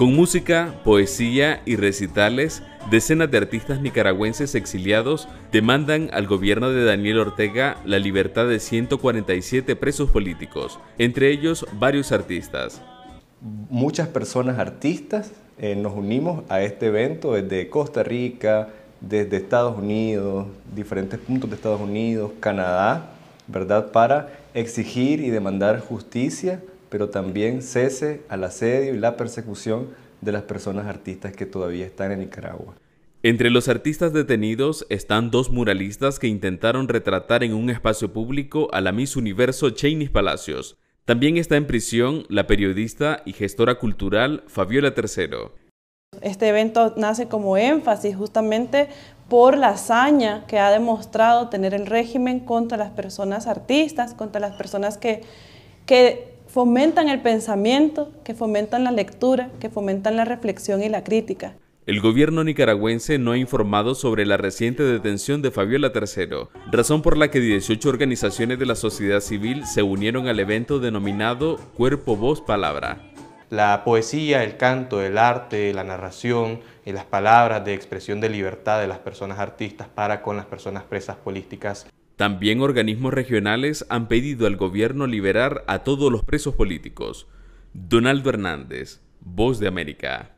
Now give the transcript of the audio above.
Con música, poesía y recitales, decenas de artistas nicaragüenses exiliados demandan al gobierno de Daniel Ortega la libertad de 147 presos políticos, entre ellos varios artistas. Muchas personas artistas eh, nos unimos a este evento desde Costa Rica, desde Estados Unidos, diferentes puntos de Estados Unidos, Canadá, ¿verdad? Para exigir y demandar justicia pero también cese al asedio y la persecución de las personas artistas que todavía están en Nicaragua. Entre los artistas detenidos están dos muralistas que intentaron retratar en un espacio público a la Miss Universo Chainis Palacios. También está en prisión la periodista y gestora cultural Fabiola Tercero. Este evento nace como énfasis justamente por la hazaña que ha demostrado tener el régimen contra las personas artistas, contra las personas que, que fomentan el pensamiento, que fomentan la lectura, que fomentan la reflexión y la crítica. El gobierno nicaragüense no ha informado sobre la reciente detención de Fabiola III, razón por la que 18 organizaciones de la sociedad civil se unieron al evento denominado Cuerpo, Voz, Palabra. La poesía, el canto, el arte, la narración y las palabras de expresión de libertad de las personas artistas para con las personas presas políticas también organismos regionales han pedido al gobierno liberar a todos los presos políticos. Donaldo Hernández, Voz de América.